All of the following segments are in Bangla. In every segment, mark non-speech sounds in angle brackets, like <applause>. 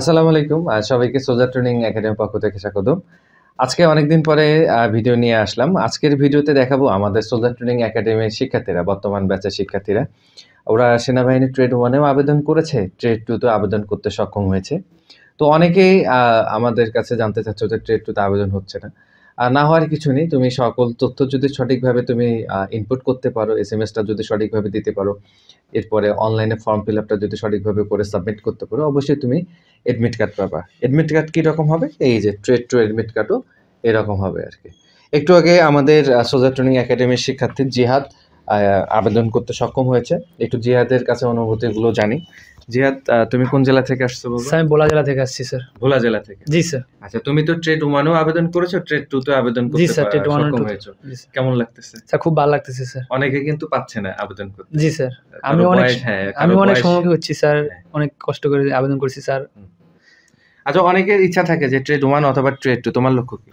আসসালামু আলাইকুম সবাইকে সোজা ট্রেনিং একাডেমির পক্ষ থেকে স্বাগত আজকে অনেকদিন পরে ভিডিও নিয়ে আসলাম আজকের ভিডিওতে দেখাবো আমাদের সোজা ট্রেনিং একাডেমির শিক্ষার্থীরা বর্তমান ব্যাচের শিক্ষার্থীরা ওরা সেনাবাহিনী ট্রেড ওয়ানেও আবেদন করেছে ট্রেড টুতেও আবেদন করতে সক্ষম হয়েছে তো অনেকেই আমাদের কাছে জানতে চাচ্ছে যে ট্রেড টুতে আবেদন হচ্ছে না না হওয়ার কিছু নেই তুমি সকল তথ্য যদি সঠিকভাবে তুমি ইনপুট করতে পারো এস এম এসটা যদি সঠিকভাবে দিতে পারো এরপরে অনলাইনে ফর্ম ফিল আপটা যদি সঠিকভাবে করে সাবমিট করতে পারো অবশ্যই তুমি এডমিট কার্ড পাবা এডমিট কার্ড কীরকম হবে এই যে ট্রেড টু এডমিট কার্ডও এরকম হবে আর কি একটু আগে আমাদের সোজা ট্রেনিং একাডেমির শিক্ষার্থী জিহাদ আবেদন করতে সক্ষম হয়েছে একটু জিহাদের কাছে অনুভূতিগুলো জানি জিহাদ তুমি কোন জেলা থেকে আসছো আমি ভোলা জেলা থেকে আসছি স্যার ভোলা জেলা থেকে জি স্যার আচ্ছা তুমি তো ট্রেড ওয়ানও আবেদন করেছো ট্রেড টু তো আবেদন করতে জি স্যার ট্রেড ওয়ান হয়েছো কেমন লাগতেছে স্যার খুব ভালো লাগতেছে স্যার অনেকে কিন্তু পাচ্ছে না আবেদন করতে জি স্যার আমি অনেক হ্যাঁ, আমি অনেক সময় হচ্ছি স্যার হ্যাঁ। অনেক কষ্ট করে আবেদন করছি স্যার আচ্ছা অনেকের ইচ্ছা থাকে যে ট্রেড ওয়ান অথবা ট্রেড টু তোমার লক্ষ্য কি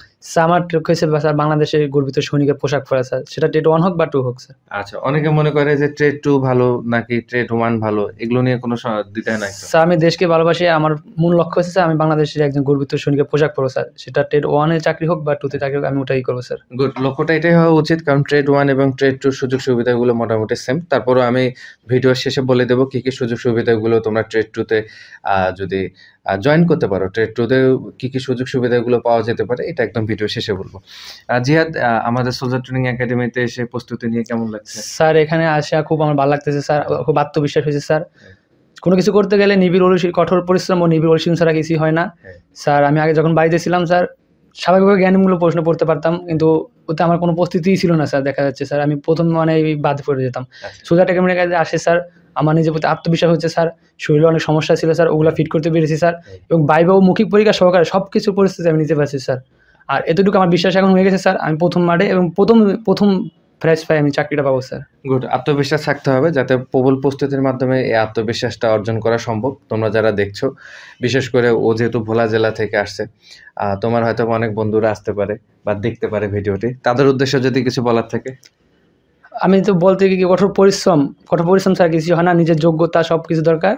আমার ট্রিক হয়েছে স্যার বাংলাদেশে গর্বিত সৈনিকের পোশাক পরা স্যার সেটা ট্রেড ওয়ান হোক বা টু হোক স্যার আচ্ছা অনেকে মনে করে যে ট্রেড টু ভালো নাকি ট্রেড ওয়ান ভালো এগুলো নিয়ে কোনো দিতে নাই স্যার আমি দেশকে ভালোবাসি আমার মূল লক্ষ্য হচ্ছে স্যার আমি বাংলাদেশের একজন গর্বিত সৈনিকের পোশাক পরো স্যার সেটা ট্রেড ওয়ানে চাকরি হোক বা টুতে চাকরি হোক আমি ওটাই করবো স্যার লক্ষ্যটা এটাই হওয়া উচিত কারণ ট্রেড ওয়ান এবং ট্রেড টু সুযোগ সুবিধাগুলো মোটামুটি সেম তারপরও আমি ভিডিও শেষে বলে দেবো কী কী সুযোগ সুবিধাগুলো তোমরা ট্রেড টুতে যদি জয়েন করতে পারো ট্রেড টুতে কী কী সুযোগ সুবিধাগুলো পাওয়া যেতে পারে এটা একদম ভিডিও শেষে বলবো জিহাদ আমাদের সোলজার ট্রেনিং একাডেমিতে এসে প্রস্তুতি নিয়ে কেমন লাগছে স্যার এখানে আসা খুব আমার ভালো লাগতেছে স্যার হ্যাঁ। খুব আত্মবিশ্বাস হয়েছে স্যার কোনো কিছু করতে গেলে নিবিড় অনুশীল কঠোর পরিশ্রম ও নিবিড় অনুশীলন ছাড়া কিছুই হয় না হ্যাঁ। স্যার আমি আগে যখন বাড়িতে ছিলাম স্যার স্বাভাবিকভাবে জ্ঞানমূলক প্রশ্ন পড়তে পারতাম কিন্তু ওতে আমার কোনো প্রস্তুতিই ছিল না স্যার দেখা যাচ্ছে স্যার আমি প্রথম মানে বাদ পড়ে যেতাম সোজা আচ্ছা। টেকামের কাছে আসে স্যার আমার নিজের প্রতি আত্মবিশ্বাস হচ্ছে স্যার শরীরে অনেক সমস্যা ছিল স্যার ওগুলো ফিট করতে পেরেছি স্যার হ্যাঁ। এবং বাইবা ও মৌখিক পরীক্ষা সহকারে সব কিছু পরিস্থিতি আমি নিতে পারছি স্যার আর এতটুকু আমার বিশ্বাস এখন হয়ে গেছে স্যার আমি প্রথম মাঠে এবং প্রথম প্রথম ফ্রেশ পাই আমি চাকরিটা পাবো স্যার গুড আত্মবিশ্বাস থাকতে হবে যাতে প্রবল প্রস্তুতির মাধ্যমে এই আত্মবিশ্বাসটা অর্জন করা সম্ভব তোমরা যারা দেখছো বিশেষ করে ও যেহেতু ভোলা জেলা থেকে আসছে তোমার হয়তো অনেক বন্ধুরা আসতে পারে বা দেখতে পারে ভিডিওটি তাদের উদ্দেশ্য যদি কিছু বলার থাকে আমি তো বলতে গিয়ে কঠোর পরিশ্রম কঠোর পরিশ্রম ছাড়া কিছু হয় না নিজের যোগ্যতা সব কিছু দরকার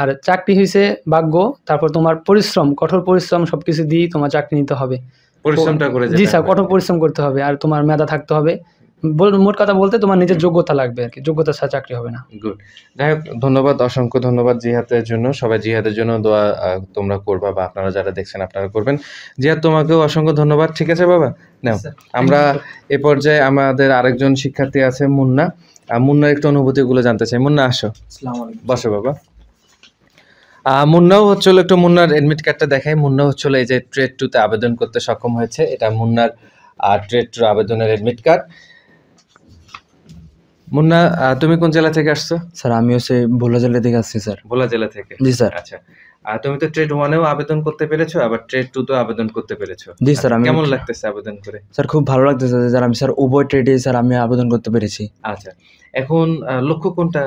আর চাকরি হয়েছে ভাগ্য তারপর তোমার পরিশ্রম কঠোর পরিশ্রম সব কিছু দিয়েই তোমার চাকরি নিতে হবে পরিশ্রমটা করে জি স্যার কঠোর পরিশ্রম করতে হবে আর তোমার মেধা থাকতে হবে মোট কথা বলতে তোমার নিজের যোগ্যতা লাগবে আর কি যোগ্যতা ছাড়া চাকরি হবে না গুড যাই হোক ধন্যবাদ অসংখ্য ধন্যবাদ জিহাদের জন্য সবাই জিহাদের জন্য দোয়া তোমরা করবা বা আপনারা যারা দেখছেন আপনারা করবেন জিহাদ তোমাকেও অসংখ্য ধন্যবাদ ঠিক আছে বাবা নাও আমরা এ পর্যায়ে আমাদের আরেকজন শিক্ষার্থী আছে মুন্না মুন্নার একটু অনুভূতিগুলো জানতে চাই মুন্না আসো বসো বাবা মুন্নাও হচ্ছিল একটু মুন্নার এডমিট কার্ডটা দেখাই মুন্নাও হচ্ছিল এই যে ট্রেড টুতে আবেদন করতে সক্ষম হয়েছে এটা মুন্নার ট্রেড টুর আবেদনের অ্যাডমিট কার্ড মুন্না তুমি কোন জেলা থেকে আসছো স্যার আমিও সেই ভোলা জেলা থেকে আসছি স্যার ভোলা জেলা থেকে জি স্যার আচ্ছা আর তুমি তো ট্রেড ওয়ানেও আবেদন করতে পেরেছো আবার ট্রেড টু তো আবেদন করতে পেরেছো জি স্যার আচ্ছা, আমি কেমন লাগতেছে আবেদন করে স্যার খুব ভালো লাগতেছে স্যার আমি স্যার উভয় ট্রেডে স্যার আমি আবেদন করতে পেরেছি আচ্ছা এখন লক্ষ্য কোনটা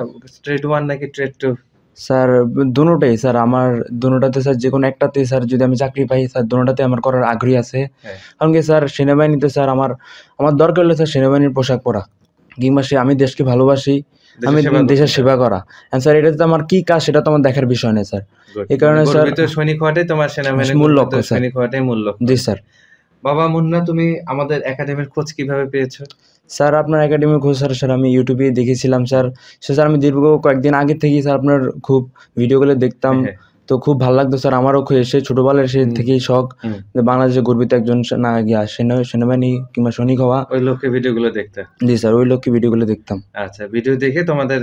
ট্রেড ওয়ান নাকি ট্রেড টু স্যার দুটাই স্যার আমার দুটাতে স্যার যে কোনো একটাতে স্যার যদি আমি চাকরি পাই স্যার দুটাতে আমার করার আগ্রহী আছে হ্যাঁ। কারণ কি স্যার সেনাবাহিনীতে স্যার আমার আমার দরকার হলে স্যার সেনাবাহিনীর পোশাক পরা কিংবা সে আমি দেশকে ভালোবাসি আমি দেশের সেবা করা স্যার এটাতে আমার কি কাজ সেটা তো আমার দেখার বিষয় নেই স্যার এই কারণে মানে স্যার সৈনিক হওয়াটাই তোমার সেনাবাহিনীর মূল লক্ষ্য সৈনিক হওয়াটাই মূল লক্ষ্য জি স্যার বাবা মুন্না তুমি আমাদের একাডেমির খোঁজ কিভাবে পেয়েছো স্যার আপনার একাডেমির খোঁজ স্যার স্যার আমি ইউটিউবে দেখেছিলাম স্যার স্যার আমি দীর্ঘ কয়েকদিন আগে থেকেই স্যার আপনার খুব ভিডিওগুলো দেখতাম হ্যাঁ, হ্যাঁ। তো খুব ভালো লাগতো স্যার আমারও এসে ছোটবেলার সে থেকেই শখ যে বাংলাদেশে গর্বিত একজন না গিয়া সেনাবাহিনী কিংবা সৈনিক হওয়া ওই লক্ষ্যে ভিডিওগুলো দেখতাম জি স্যার ওই লক্ষ্যে ভিডিওগুলো দেখতাম আচ্ছা ভিডিও দেখে তোমাদের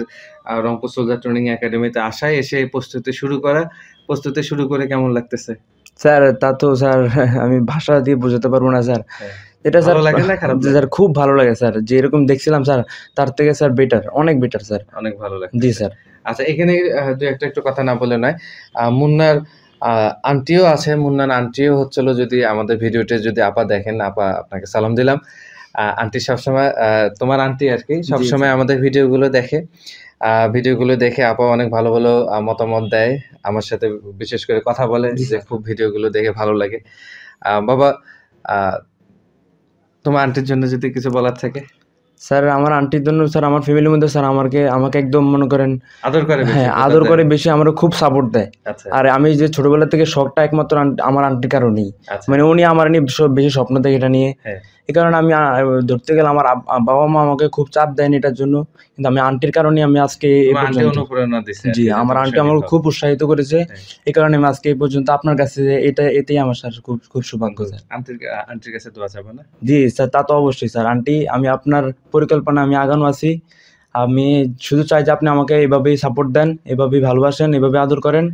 রংপুর সোলজার ট্রেনিং একাডেমিতে আসায় এসে প্রস্তুতি শুরু করা প্রস্তুতি শুরু করে কেমন লাগতেছে স্যার তা তো স্যার <laughs> আমি ভাষা দিয়ে বোঝাতে পারবো না স্যার হ্যাঁ। এটা স্যার লাগে না খারাপ <laughs> স্যার খুব ভালো লাগে স্যার যেরকম দেখছিলাম স্যার তার থেকে স্যার বেটার অনেক বেটার স্যার অনেক ভালো লাগে জি স্যার আচ্ছা এখানে দু একটা একটু কথা না বলে নয় মুন্নার আন্টিও আছে মুন্নার আন্টিও হচ্ছিল যদি আমাদের ভিডিওতে যদি আপা দেখেন আপা আপনাকে সালাম দিলাম আন্টি সবসময় তোমার আন্টি আর কি সবসময় আমাদের ভিডিওগুলো দেখে ভিডিওগুলো দেখে আপা অনেক ভালো ভালো মতামত দেয় আমার সাথে বিশেষ করে কথা বলে যে খুব ভিডিওগুলো দেখে ভালো লাগে বাবা তোমার আন্টির জন্য যদি কিছু বলার থাকে স্যার আমার আন্টির জন্য স্যার আমার ফ্যামিলির মধ্যে স্যার আমাকে আমাকে একদম মনে করেন আদর করে হ্যাঁ আদর করে বেশি আমার খুব সাপোর্ট দেয় আচ্ছা। আর আমি যে ছোটবেলা থেকে শখটা একমাত্র আমার আন্টির কারণেই আচ্ছা। মানে উনি আমার নিয়ে বেশি স্বপ্ন দেয় এটা নিয়ে হ্যাঁ। এই কারণে আমি ধরতে গেলে আমার বাবা মা আমাকে খুব চাপ দেয়নি এটার জন্য কিন্তু আমি আন্টির কারণে আমি আজকে জি আমার আন্টি আমার খুব উৎসাহিত করেছে হ্যাঁ। এই কারণে আমি আজকে এই পর্যন্ত আপনার কাছে এটা এতেই আমার স্যার খুব খুব সৌভাগ্য স্যার আচ্ছা, আন্টির কাছে দোয়া চাবো না জি স্যার তা তো অবশ্যই স্যার আন্টি আমি আপনার পরিকল্পনা আমি আগানো আছি আমি শুধু চাই যে আপনি আমাকে এভাবেই সাপোর্ট দেন এভাবেই ভালোবাসেন এভাবে আদর করেন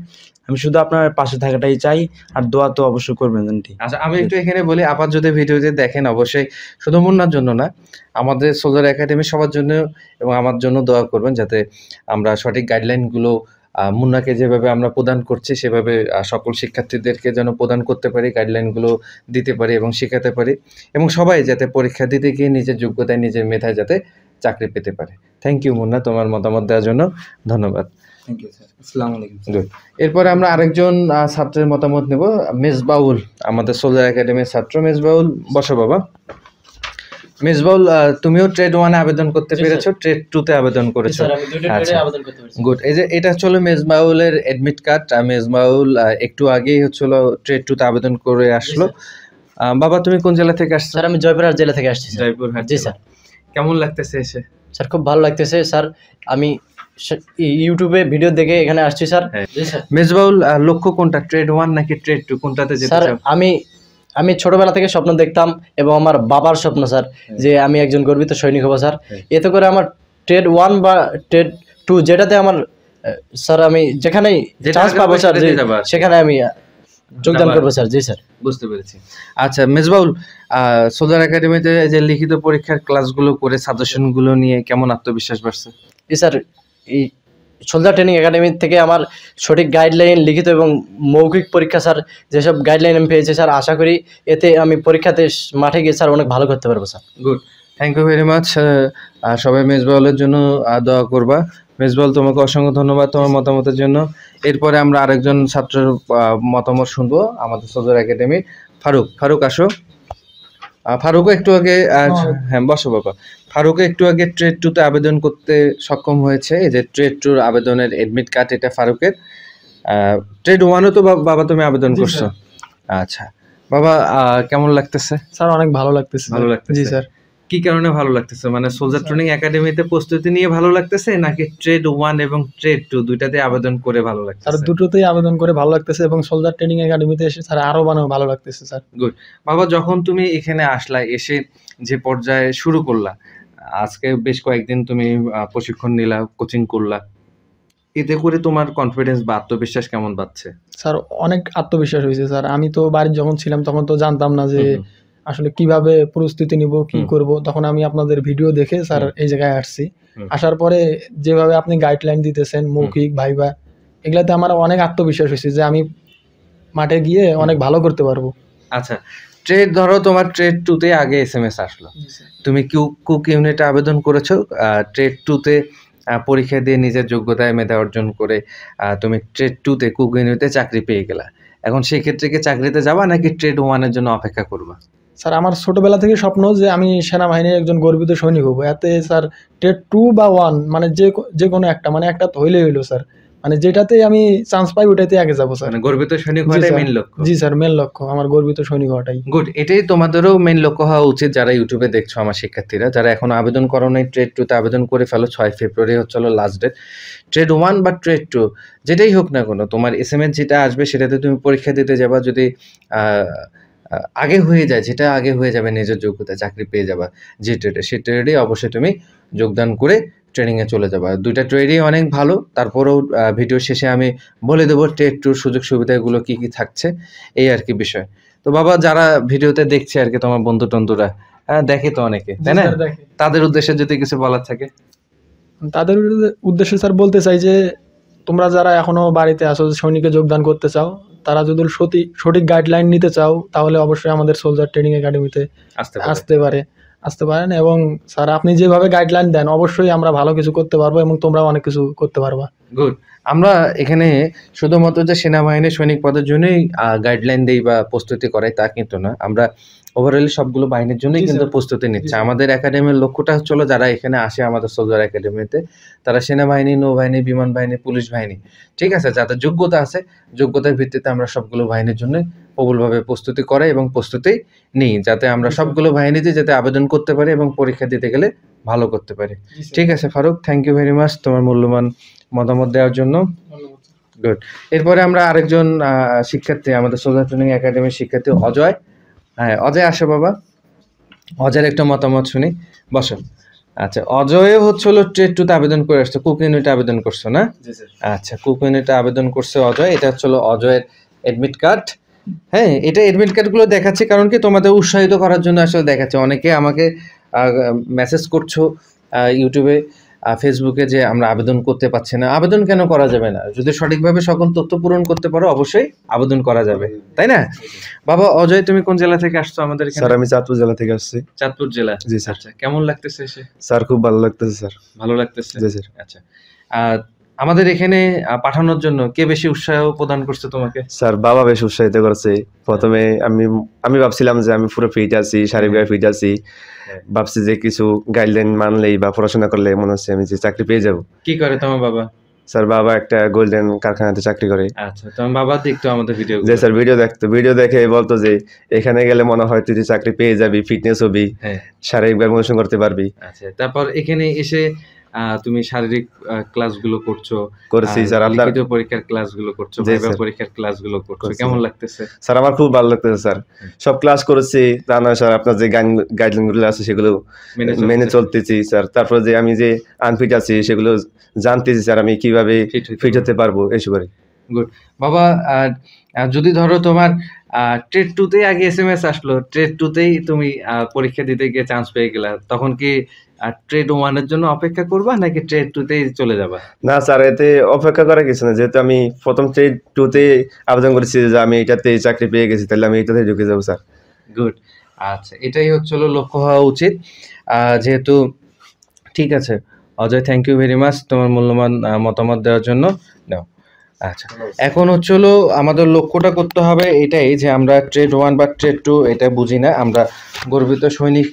আমি শুধু আপনার পাশে থাকাটাই চাই আর দোয়া তো অবশ্যই করবেন আচ্ছা আমি একটু এখানে বলি আপনার যদি ভিডিওতে দেখেন অবশ্যই শুধু মুন্নার জন্য না আমাদের সোলার একাডেমি সবার জন্য এবং আমার জন্য দোয়া করবেন যাতে আমরা সঠিক গাইডলাইনগুলো মুন্নাকে যেভাবে আমরা প্রদান করছি সেভাবে সকল শিক্ষার্থীদেরকে যেন প্রদান করতে পারি গাইডলাইনগুলো দিতে পারি এবং শেখাতে পারি এবং সবাই যাতে পরীক্ষা দিতে গিয়ে নিজের যোগ্যতায় নিজের মেধায় যাতে চাকরি পেতে পারে থ্যাংক ইউ মুন্না তোমার মতামত দেওয়ার জন্য ধন্যবাদ থ্যাংক ইউ এরপরে আমরা আরেকজন ছাত্রের মতামত নেব মেজবাউল আমাদের সোলার একাডেমির ছাত্র মেজবাউল বসো বাবা মেজবাউল তুমিও ট্রেড ওয়ানে আবেদন করতে পেরেছো ট্রেড টুতে আবেদন করেছো আচ্ছা গুড এই যে এটা হলো মেজবাউলের অ্যাডমিট কার্ড মেজবাউল একটু আগেই হচ্ছিল ট্রেড টুতে আবেদন করে আসলো বাবা তুমি কোন জেলা থেকে আসছো আমি জয়পুরহাট জেলা থেকে আসছি জয়পুরহাট জি স্যার কেমন লাগতেছে এসে স্যার খুব ভালো লাগতেছে স্যার আমি ইউটিউবে ভিডিও দেখে এখানে আসছি স্যার হ্যাঁ। মেজবাউল লক্ষ্য কোনটা ট্রেড ওয়ান নাকি ট্রেড টু কোনটাতে স্যার আমি আমি ছোটবেলা থেকে স্বপ্ন দেখতাম এবং আমার বাবার স্বপ্ন স্যার হ্যাঁ। যে আমি একজন গর্বিত সৈনিক হবো স্যার হ্যাঁ। এতে করে আমার ট্রেড ওয়ান বা ট্রেড টু যেটাতে আমার স্যার আমি যেখানেই চান্স পাবো স্যার আচ্ছা। সেখানে আমি যোগদান করবে স্যার জি স্যার বুঝতে পেরেছি আচ্ছা মেজবাউল সোদার একাডেমিতে যে লিখিত পরীক্ষার ক্লাসগুলো করে সাজেশনগুলো নিয়ে কেমন আত্মবিশ্বাস বাড়ছে জি স্যার এই সোলজার ট্রেনিং একাডেমি থেকে আমার সঠিক গাইডলাইন লিখিত এবং মৌখিক পরীক্ষা স্যার যেসব গাইডলাইন আমি পেয়েছি স্যার আশা করি এতে আমি পরীক্ষাতে মাঠে গিয়ে স্যার অনেক ভালো করতে পারবো sir good thank you very much সবাই মেজবাউলের জন্য দোয়া করবা মেজবল তোমাকে অসংখ্য ধন্যবাদ তোমার মতামতের জন্য এরপরে আমরা আরেকজন ছাত্রের মতামত শুনবো আমাদের সদর একাডেমি ফারুক ফারুক আসো ফারুকও একটু আগে হ্যাঁ।, হ্যাঁ বসো বাবা ফারুকও একটু আগে ট্রেড টুতে আবেদন করতে সক্ষম হয়েছে এই যে ট্রেড টুর আবেদনের এডমিট কার্ড এটা ফারুকের ট্রেড ওয়ানও তো বাবা তুমি আবেদন করছো আচ্ছা বাবা কেমন লাগতেছে স্যার অনেক ভালো লাগতেছে ভালো লাগতেছে জি স্যার কি কারণে ভালো লাগতেছে মানে সোলজার ট্রেনিং একাডেমিতে প্রস্তুতি নিয়ে ভালো লাগতেছে নাকি ট্রেড ওয়ান এবং ট্রেড টু দুইটাতে আবেদন করে ভালো লাগছে স্যার দুটোতেই আবেদন করে ভালো লাগতেছে এবং সোলজার ট্রেনিং একাডেমিতে এসে স্যার আরও বানানো ভালো লাগতেছে স্যার গুড বাবা যখন তুমি এখানে আসলা এসে যে পর্যায়ে শুরু করলা আজকে বেশ কয়েকদিন তুমি প্রশিক্ষণ নিলা কোচিং করলা এতে করে তোমার কনফিডেন্স বা আত্মবিশ্বাস কেমন বাড়ছে স্যার অনেক আত্মবিশ্বাস হয়েছে স্যার আমি তো বাড়ির যখন ছিলাম তখন তো জানতাম না যে আসলে কিভাবে প্রস্তুতি নিব কি করব তখন আমি আপনাদের ভিডিও দেখে স্যার এই জায়গায় আসছি আসার পরে যেভাবে আপনি গাইডলাইন দিতেছেন মৌখিক ভাইবা এগুলাতে আমার অনেক আত্মবিশ্বাস হয়েছে যে আমি মাঠে গিয়ে অনেক ভালো করতে পারবো আচ্ছা ট্রেড ধরো তোমার ট্রেড টুতে আগে এস এম এস আসলো তুমি কিউ কুক ইউনিটে আবেদন করেছো ট্রেড টুতে পরীক্ষা দিয়ে নিজের যোগ্যতায় মেধা অর্জন করে তুমি ট্রেড টুতে কুক ইউনিটে চাকরি পেয়ে গেলা এখন সেক্ষেত্রে কি চাকরিতে যাবা নাকি ট্রেড ওয়ানের জন্য অপেক্ষা করবা স্যার আমার ছোটোবেলা থেকে স্বপ্ন যে আমি সেনাবাহিনীর একজন গর্বিত সৈনিক হবো এতে স্যার টেট টু বা ওয়ান মানে যে যে কোনো একটা মানে একটা তো হইলে হইলো স্যার মানে যেটাতে আমি চান্স পাই ওটাতে আগে যাবো স্যার মানে গর্বিত সৈনিক হওয়াটাই মেন লক্ষ্য জি স্যার মেন লক্ষ্য আমার গর্বিত সৈনিক হওয়াটাই গুড এটাই তোমাদেরও মেন লক্ষ্য হওয়া উচিত যারা ইউটিউবে দেখছো আমার শিক্ষার্থীরা যারা এখন আবেদন করো নাই ট্রেড টুতে আবেদন করে ফেলো ছয় ফেব্রুয়ারি হচ্ছে হলো লাস্ট ডেট ট্রেড ওয়ান বা ট্রেড টু যেটাই হোক না কোনো তোমার এস এম এস যেটা আসবে সেটাতে তুমি পরীক্ষা দিতে যাবা যদি আগে হয়ে যায় যেটা আগে হয়ে যাবে নিজের যোগ্যতা চাকরি পেয়ে যাবা যে ট্রেডে সে ট্রেডে অবশ্যই তুমি যোগদান করে ট্রেনিংয়ে চলে যাবা দুইটা ট্রেডই অনেক ভালো তারপরেও ভিডিও শেষে আমি বলে দেবো ট্রেড টুর সুযোগ সুবিধাগুলো কি কি থাকছে এই আর কি বিষয় তো বাবা যারা ভিডিওতে দেখছে আর কি তোমার বন্ধু টন্ধুরা হ্যাঁ দেখে তো অনেকে তাই না তাদের উদ্দেশ্যে যদি কিছু বলার থাকে তাদের উদ্দেশ্যে স্যার বলতে চাই যে তোমরা যারা এখনো বাড়িতে আসো সৈনিকে যোগদান করতে চাও তারা যদি সতী সঠিক গাইডলাইন নিতে চাও তাহলে অবশ্যই আমাদের সোলজার ট্রেনিং একাডেমিতে আসতে পারে আসতে পারেন এবং স্যার আপনি যেভাবে গাইডলাইন দেন অবশ্যই আমরা ভালো কিছু করতে পারবো এবং তোমরা অনেক কিছু করতে পারবা গুড আমরা এখানে শুধুমাত্র যে সেনাবাহিনীর সৈনিক পদের জন্যই গাইডলাইন দেই বা প্রস্তুতি করাই তা কিন্তু না আমরা ওভারঅল সবগুলো বাহিনীর জন্যই কিন্তু প্রস্তুতি নিচ্ছে আমাদের একাডেমির লক্ষ্যটা হচ্ছিল যারা এখানে আসে আমাদের সোলজার একাডেমিতে তারা সেনাবাহিনী নৌবাহিনী বিমান বাহিনী পুলিশ বাহিনী ঠিক আছে যাদের যোগ্যতা আছে যোগ্যতার ভিত্তিতে আমরা সবগুলো বাহিনীর জন্য প্রবলভাবে প্রস্তুতি করে এবং প্রস্তুতি নিই যাতে আমরা সবগুলো বাহিনীতে যাতে আবেদন করতে পারি এবং পরীক্ষা দিতে গেলে ভালো করতে পারি ঠিক আছে Faruk thank you very much তোমার মূল্যবান মতামত দেওয়ার জন্য গুড এরপরে আমরা আরেকজন শিক্ষার্থী আমাদের সোজা ট্রেনিং একাডেমির শিক্ষার্থী অজয় হ্যাঁ অজয় আসো বাবা অজয়ের একটা মতামত শুনি বসো আচ্ছা অজয় হচ্ছে হলো ট্রেড টুতে আবেদন করে আসছো কুক ইউনিটে আবেদন করছো না আচ্ছা কুক ইউনিটে আবেদন করছে অজয় এটা হচ্ছে হলো অজয়ের অ্যাডমিট কার্ড হ্যাঁ এটা অ্যাডমিট কার্ডগুলো দেখাচ্ছে কারণ কি তোমাদের উৎসাহিত করার জন্য আসলে দেখাচ্ছে অনেকে আমাকে মেসেজ করছো ইউটিউবে ফেসবুকে যে আমরা আবেদন করতে পারছি না আবেদন কেন করা যাবে না যদি সঠিকভাবে সকল তথ্য পূরণ করতে পারো অবশ্যই আবেদন করা যাবে তাই না বাবা অজয় তুমি কোন জেলা থেকে আসছো আমাদের স্যার আমি চাঁদপুর জেলা থেকে আসছি চাঁদপুর জেলা জি স্যার আচ্ছা, কেমন লাগতেছে স্যার খুব ভালো লাগতেছে স্যার ভালো লাগতেছে জি স্যার আচ্ছা আমাদের এখানে পাঠানোর জন্য কে বেশি উৎসাহ প্রদান করছে তোমাকে স্যার বাবা বেশ উৎসাহিত করছে প্রথমে আমি আমি ভাবছিলাম যে আমি পুরো ফিট আছি শারীরিকভাবে ফিট হ্যাঁ। আছি হ্যাঁ। ভাবছি যে কিছু গাইডলাইন মানলেই বা পড়াশোনা করলে মনে হচ্ছে আমি যে চাকরি পেয়ে যাব কি করে তোমার বাবা স্যার বাবা একটা গোল্ডেন কারখানাতে চাকরি করে আচ্ছা তোমার বাবা দেখতো আমাদের ভিডিও যে স্যার ভিডিও দেখতো ভিডিও দেখে বলতো যে এখানে গেলে মনে হয় তুই চাকরি পেয়ে যাবি ফিটনেস হবি হ্যাঁ। শারীরিকভাবে অনুশীলন করতে পারবি আচ্ছা তারপর এখানে এসে তুমি শারীরিক ক্লাসগুলো করছো করেছি স্যার আপনার পরীক্ষার ক্লাসগুলো করছো ভাইবা পরীক্ষার ক্লাসগুলো করছো কেমন লাগতেছে স্যার আমার খুব ভালো লাগতেছে স্যার সব ক্লাস করেছি তা স্যার আপনার যে গাইন গাইডলাইনগুলো আছে সেগুলো মেনে চলতেছি স্যার তারপরে যে আমি যে আনফিট আছি সেগুলো জানতেছি স্যার আমি কিভাবে ফিট হতে পারবো এসব আর গুড বাবা যদি ধরো তোমার ট্রেড টুতেই আগে এস এম এস আসলো ট্রেড টুতেই তুমি পরীক্ষা দিতে গিয়ে চান্স পেয়ে গেলা তখন কি ট্রেড ওয়ানের জন্য অপেক্ষা করবা নাকি ট্রেড টুতেই চলে যাবা না স্যার এতে অপেক্ষা করার কিছু না যেহেতু আমি প্রথম ট্রেড টুতে আবেদন করেছি যে আমি এটাতে চাকরি পেয়ে গেছি তাহলে আমি এটাতে ঢুকে যাবো স্যার গুড আচ্ছা এটাই হচ্ছিল লক্ষ্য হওয়া উচিত যেহেতু ঠিক আছে Ajay thank you very much তোমার মূল্যবান মতামত দেওয়ার জন্য নাও আচ্ছা এখন হচ্ছে হলো আমাদের লক্ষ্যটা করতে হবে এটাই যে আমরা ট্রেড ওয়ান বা ট্রেড টু এটা বুঝি না আমরা গর্বিত সৈনিক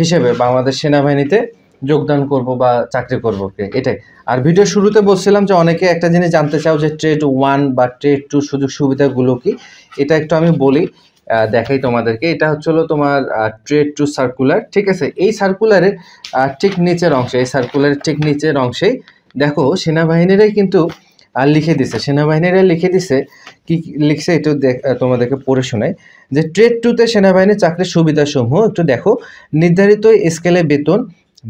হিসেবে বাংলাদেশ সেনাবাহিনীতে যোগদান করব বা চাকরি করব এটাই আর ভিডিও শুরুতে বলছিলাম যে অনেকে একটা জিনিস জানতে চাও যে ট্রেড ওয়ান বা ট্রেড টু সুযোগ সুবিধাগুলো কি এটা একটু আমি বলি দেখাই তোমাদেরকে এটা হচ্ছে হলো তোমার ট্রেড টু সার্কুলার ঠিক আছে এই সার্কুলারের ঠিক নিচের অংশে এই সার্কুলারের ঠিক নিচের অংশেই দেখো সেনাবাহিনীরাই কিন্তু আর লিখে দিছে সেনাবাহিনীরা লিখে দিছে কি লিখছে একটু তোমাদেরকে পড়ে শোনাই যে ট্রেড টুতে সেনাবাহিনীর চাকরির সুবিধাসমূহ একটু দেখো নির্ধারিত স্কেলে বেতন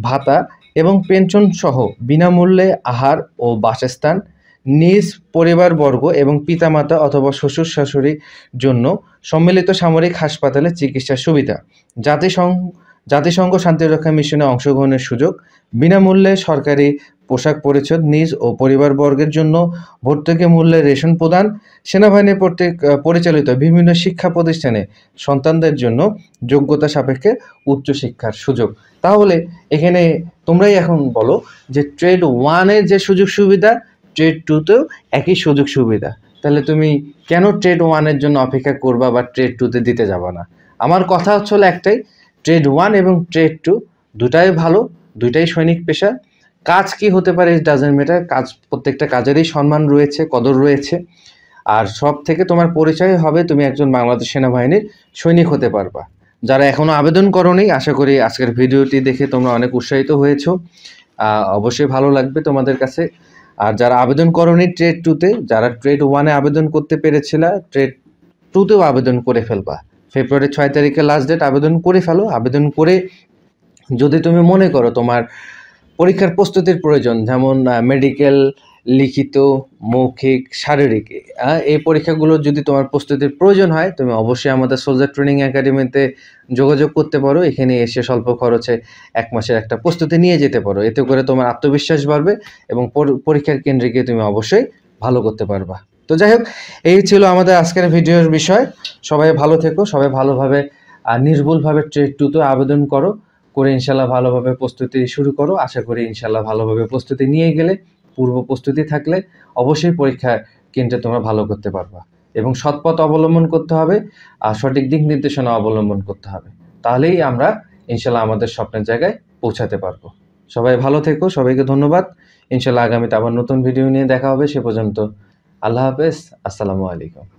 ভাতা এবং পেনশন সহ বিনামূল্যে আহার ও বাসস্থান নিজ পরিবারবর্গ এবং পিতামাতা অথবা শ্বশুর শাশুড়ির জন্য সম্মিলিত সামরিক হাসপাতালে চিকিৎসার সুবিধা জাতিসংঘ জাতিসংঘ শান্তিরক্ষা মিশনে অংশগ্রহণের সুযোগ বিনামূল্যে সরকারি পোশাক পরিচ্ছদ নিজ ও পরিবারবর্গের জন্য ভর্তুকি মূল্যে রেশন প্রদান সেনাবাহিনী কর্তৃক পরিচালিত বিভিন্ন শিক্ষা প্রতিষ্ঠানে সন্তানদের জন্য যোগ্যতা সাপেক্ষে উচ্চশিক্ষার সুযোগ তাহলে এখানে তোমরাই এখন বলো যে ট্রেড ওয়ানের যে সুযোগ সুবিধা ট্রেড টুতেও একই সুযোগ সুবিধা তাহলে তুমি কেন ট্রেড ওয়ানের জন্য অপেক্ষা করবা বা ট্রেড টুতে দিতে যাবা না আমার কথা হচ্ছে একটাই ট্রেড ওয়ান এবং ট্রেড টু দুটাই ভালো দুইটাই সৈনিক পেশা কাজ কি হতে পারে ডাজেন্ট ম্যাটার কাজ প্রত্যেকটা কাজেরই সম্মান রয়েছে কদর রয়েছে আর সব থেকে তোমার পরিচয় হবে তুমি একজন বাংলাদেশ সেনাবাহিনীর সৈনিক হতে পারবা যারা এখনও আবেদন করনি আশা করি আজকের ভিডিওটি দেখে তোমরা অনেক উৎসাহিত হয়েছো অবশ্যই ভালো লাগবে তোমাদের কাছে আর যারা আবেদন করনি ট্রেড টুতে যারা ট্রেড ওয়ানে আবেদন করতে পেরেছিলা ট্রেড টুতেও আবেদন করে ফেলবা ফেব্রুয়ারি ছয় তারিখে লাস্ট ডেট আবেদন করে ফেলো আবেদন করে যদি তুমি মনে করো তোমার পরীক্ষার প্রস্তুতির প্রয়োজন যেমন মেডিকেল লিখিত মৌখিক শারীরিক এই পরীক্ষাগুলো যদি তোমার প্রস্তুতির প্রয়োজন হয় তুমি অবশ্যই আমাদের সোলজার ট্রেনিং একাডেমিতে যোগাযোগ করতে পারো এখানে এসে স্বল্প খরচে এক মাসের একটা প্রস্তুতি নিয়ে যেতে পারো এতে করে তোমার আত্মবিশ্বাস বাড়বে এবং পরীক্ষার কেন্দ্রে গিয়ে তুমি অবশ্যই ভালো করতে পারবা তো যাই হোক এই ছিল আমাদের আজকের ভিডিওর বিষয় সবাই ভালো থেকো সবাই ভালোভাবে নির্ভুলভাবে ট্রেড টুতে আবেদন করো করে ইনশাল্লাহ ভালোভাবে প্রস্তুতি শুরু করো আশা করি ইনশাল্লাহ ভালোভাবে প্রস্তুতি নিয়ে গেলে পূর্ব প্রস্তুতি থাকলে অবশ্যই পরীক্ষা কেন্দ্রে তোমরা ভালো করতে পারবা এবং সৎপথ অবলম্বন করতে হবে আর সঠিক দিক নির্দেশনা অবলম্বন করতে হবে তাহলেই আমরা ইনশাল্লাহ আমাদের স্বপ্নের জায়গায় পৌঁছাতে পারবো সবাই ভালো থেকো সবাইকে ধন্যবাদ ইনশাল্লাহ আগামীতে আবার নতুন ভিডিও নিয়ে দেখা হবে সে পর্যন্ত আল্লাহ হাফেজ আসসালামু আলাইকুম